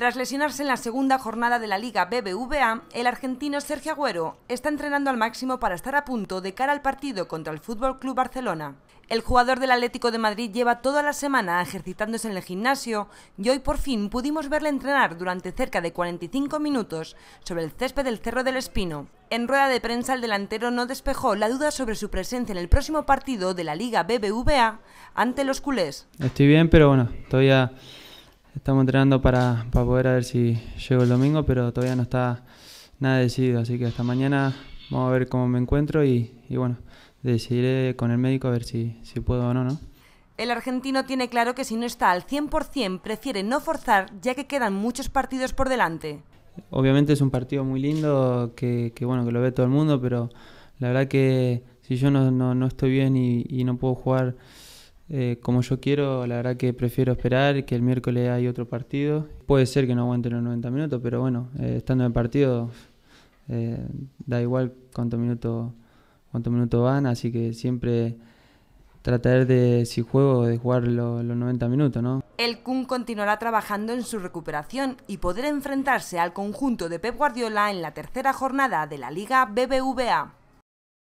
Tras lesionarse en la segunda jornada de la Liga BBVA, el argentino Sergio Agüero está entrenando al máximo para estar a punto de cara al partido contra el Fútbol Club Barcelona. El jugador del Atlético de Madrid lleva toda la semana ejercitándose en el gimnasio y hoy por fin pudimos verle entrenar durante cerca de 45 minutos sobre el césped del Cerro del Espino. En rueda de prensa el delantero no despejó la duda sobre su presencia en el próximo partido de la Liga BBVA ante los culés. Estoy bien, pero bueno, todavía... Estamos entrenando para, para poder a ver si llego el domingo, pero todavía no está nada decidido, así que hasta mañana vamos a ver cómo me encuentro y, bueno, decidiré con el médico a ver si, si puedo o no, ¿no? El argentino tiene claro que si no está al 100% prefiere no forzar ya que quedan muchos partidos por delante. Obviamente es un partido muy lindo que, que bueno, que lo ve todo el mundo, pero la verdad que si yo no, no, no estoy bien y, y no puedo jugar eh, como yo quiero, la verdad que prefiero esperar que el miércoles hay otro partido. Puede ser que no aguante los 90 minutos, pero bueno, eh, estando en el partido eh, da igual cuánto minutos cuánto minuto van, así que siempre tratar de, si juego, de jugar los, los 90 minutos, ¿no? El Kun continuará trabajando en su recuperación y poder enfrentarse al conjunto de Pep Guardiola en la tercera jornada de la Liga BBVA.